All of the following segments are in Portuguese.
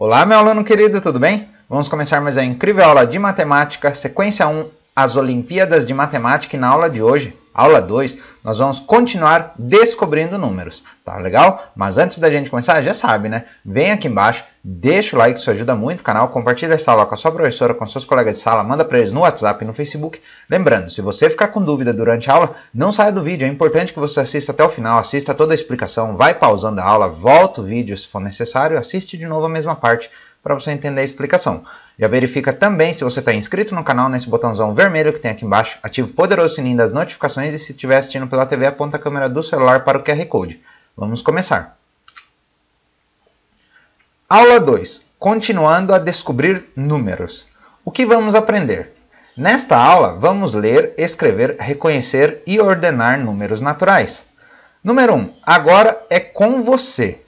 Olá, meu aluno querido, tudo bem? Vamos começar mais a incrível aula de matemática, sequência 1, as Olimpíadas de Matemática, e na aula de hoje aula 2, nós vamos continuar descobrindo números, tá legal? Mas antes da gente começar, já sabe, né? Vem aqui embaixo, deixa o like, isso ajuda muito o canal, compartilha essa aula com a sua professora, com seus colegas de sala, manda para eles no WhatsApp e no Facebook. Lembrando, se você ficar com dúvida durante a aula, não saia do vídeo, é importante que você assista até o final, assista toda a explicação, vai pausando a aula, volta o vídeo se for necessário, assiste de novo a mesma parte para você entender a explicação. Já verifica também se você está inscrito no canal nesse botãozão vermelho que tem aqui embaixo, ativa o poderoso sininho das notificações e se estiver assistindo pela TV, aponta a câmera do celular para o QR Code. Vamos começar. Aula 2. Continuando a descobrir números. O que vamos aprender? Nesta aula, vamos ler, escrever, reconhecer e ordenar números naturais. Número 1. Um, agora é com você.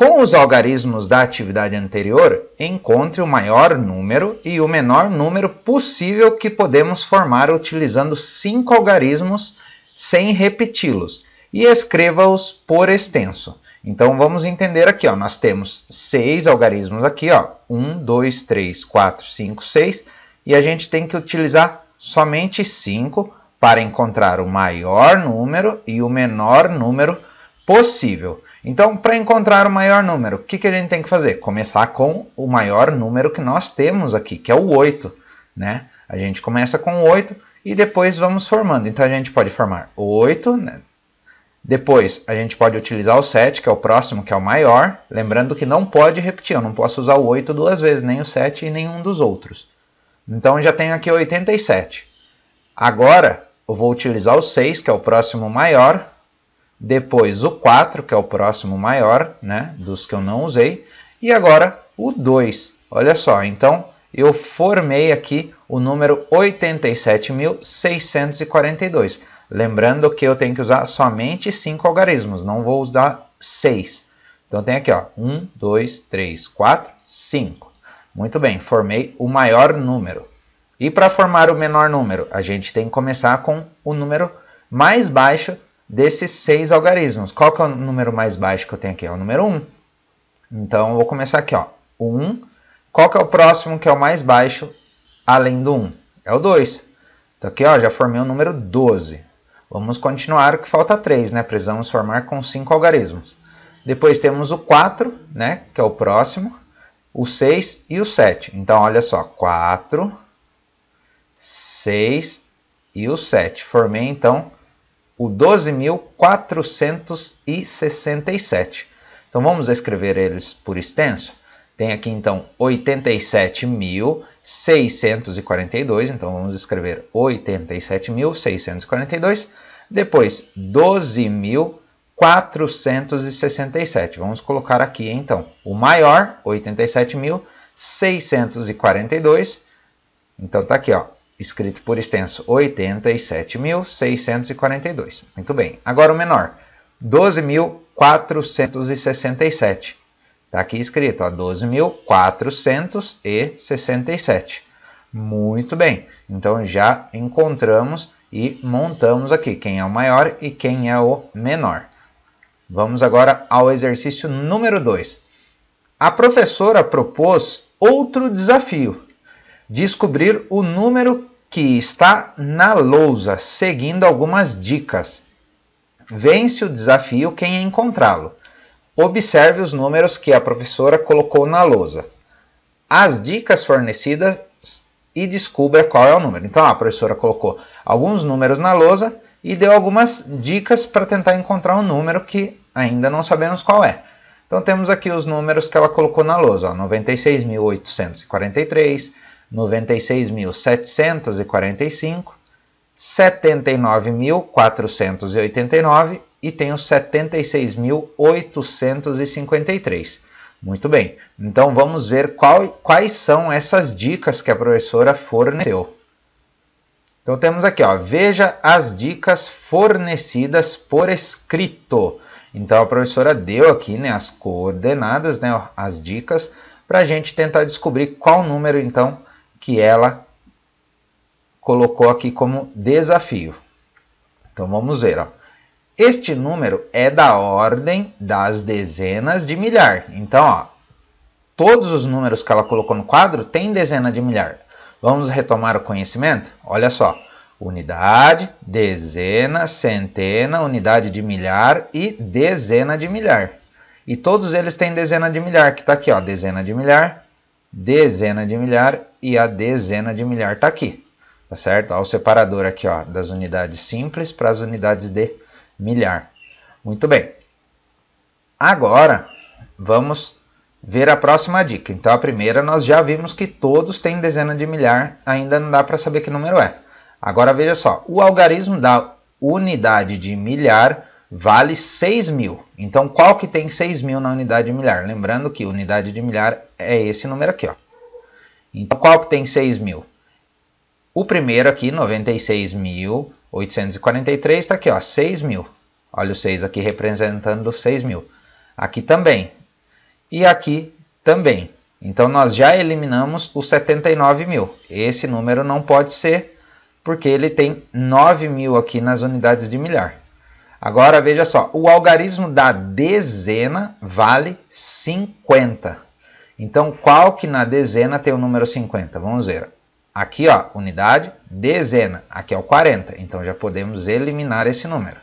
Com os algarismos da atividade anterior, encontre o maior número e o menor número possível que podemos formar utilizando cinco algarismos sem repeti-los e escreva-os por extenso. Então vamos entender aqui, ó, nós temos seis algarismos aqui, ó, 1, 2, 3, 4, 5, 6, e a gente tem que utilizar somente 5 para encontrar o maior número e o menor número possível. Então, para encontrar o maior número, o que, que a gente tem que fazer? Começar com o maior número que nós temos aqui, que é o 8. Né? A gente começa com 8 e depois vamos formando. Então, a gente pode formar o 8, né? depois a gente pode utilizar o 7, que é o próximo, que é o maior. Lembrando que não pode repetir, eu não posso usar o 8 duas vezes, nem o 7 e nenhum dos outros. Então, já tenho aqui 87. Agora, eu vou utilizar o 6, que é o próximo maior, depois o 4, que é o próximo maior, né, dos que eu não usei. E agora o 2. Olha só, então eu formei aqui o número 87.642. Lembrando que eu tenho que usar somente 5 algarismos, não vou usar 6. Então tem aqui, ó, 1, 2, 3, 4, 5. Muito bem, formei o maior número. E para formar o menor número, a gente tem que começar com o número mais baixo desses seis algarismos. Qual que é o número mais baixo que eu tenho aqui? É o número 1. Então, eu vou começar aqui, ó. 1. Qual que é o próximo que é o mais baixo além do 1? É o 2. Então, aqui, ó, já formei o número 12. Vamos continuar, que falta 3, né? Precisamos formar com 5 algarismos. Depois temos o 4, né? Que é o próximo. O 6 e o 7. Então, olha só. 4, 6 e o 7. Formei, então, o 12.467. Então vamos escrever eles por extenso. Tem aqui então 87.642, então vamos escrever 87.642, depois 12.467. Vamos colocar aqui então o maior, 87.642. Então está aqui, ó, escrito por extenso 87.642. Muito bem. Agora o menor, 12.467. Está aqui escrito, 12.467. Muito bem. Então já encontramos e montamos aqui quem é o maior e quem é o menor. Vamos agora ao exercício número 2. A professora propôs outro desafio: descobrir o número que está na lousa, seguindo algumas dicas. Vence o desafio quem encontrá-lo. Observe os números que a professora colocou na lousa. As dicas fornecidas e descubra qual é o número. Então a professora colocou alguns números na lousa e deu algumas dicas para tentar encontrar um número que ainda não sabemos qual é. Então temos aqui os números que ela colocou na lousa, 96.843, 96.745, 79.489 e tenho 76.853. Muito bem, então vamos ver qual, quais são essas dicas que a professora forneceu. Então temos aqui, ó, veja as dicas fornecidas por escrito. Então a professora deu aqui né, as coordenadas, né, as dicas, para a gente tentar descobrir qual número então que ela colocou aqui como desafio. Então vamos ver. Ó. Este número é da ordem das dezenas de milhar. Então, ó, todos os números que ela colocou no quadro têm dezena de milhar. Vamos retomar o conhecimento? Olha só. Unidade, dezena, centena, unidade de milhar e dezena de milhar. E todos eles têm dezena de milhar, que está aqui, ó, dezena de milhar, dezena de milhar e a dezena de milhar está aqui, tá certo? ao separador aqui, ó, das unidades simples para as unidades de milhar. Muito bem. Agora, vamos ver a próxima dica. Então, a primeira nós já vimos que todos têm dezena de milhar, ainda não dá para saber que número é. Agora, veja só, o algarismo da unidade de milhar vale 6 mil. Então, qual que tem 6 mil na unidade de milhar? Lembrando que unidade de milhar é esse número aqui. Ó. Então, qual que tem 6 mil? O primeiro aqui, 96.843, está aqui, ó, 6 mil. Olha o 6 aqui representando 6 mil. Aqui também. E aqui também. Então, nós já eliminamos o 79 mil. Esse número não pode ser, porque ele tem 9 mil aqui nas unidades de milhar. Agora veja só, o algarismo da dezena vale 50. Então, qual que na dezena tem o número 50? Vamos ver. Aqui, ó, unidade, dezena. Aqui é o 40. Então, já podemos eliminar esse número.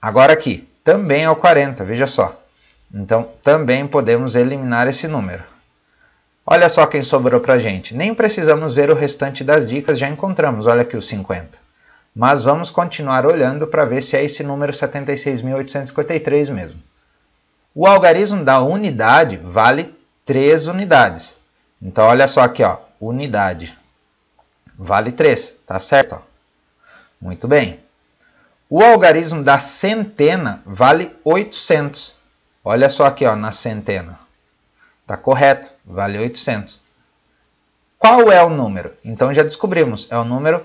Agora aqui, também é o 40, veja só. Então, também podemos eliminar esse número. Olha só quem sobrou para gente. Nem precisamos ver o restante das dicas, já encontramos. Olha aqui o 50 mas vamos continuar olhando para ver se é esse número 76.853 mesmo. O algarismo da unidade vale 3 unidades. Então, olha só aqui, ó, unidade vale 3, tá certo? Muito bem. O algarismo da centena vale 800. Olha só aqui, ó, na centena. Tá correto, vale 800. Qual é o número? Então já descobrimos, é o número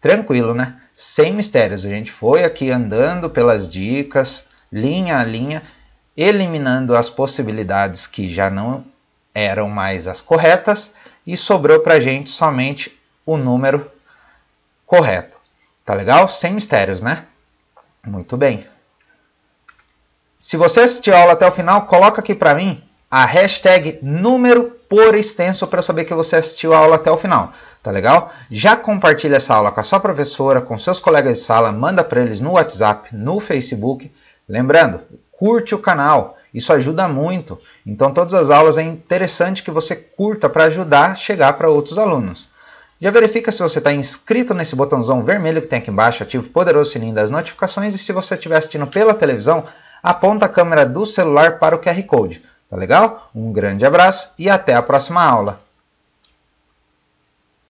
tranquilo, né? Sem mistérios. A gente foi aqui andando pelas dicas, linha a linha, eliminando as possibilidades que já não eram mais as corretas e sobrou para a gente somente o número correto. Tá legal? Sem mistérios, né? Muito bem. Se você assistiu a aula até o final, coloca aqui para mim a hashtag número por extenso para saber que você assistiu a aula até o final, tá legal? Já compartilha essa aula com a sua professora, com seus colegas de sala, manda para eles no WhatsApp, no Facebook. Lembrando, curte o canal, isso ajuda muito. Então todas as aulas é interessante que você curta para ajudar a chegar para outros alunos. Já verifica se você está inscrito nesse botãozão vermelho que tem aqui embaixo, ativa o poderoso sininho das notificações e se você estiver assistindo pela televisão, aponta a câmera do celular para o QR Code. Tá legal? Um grande abraço e até a próxima aula.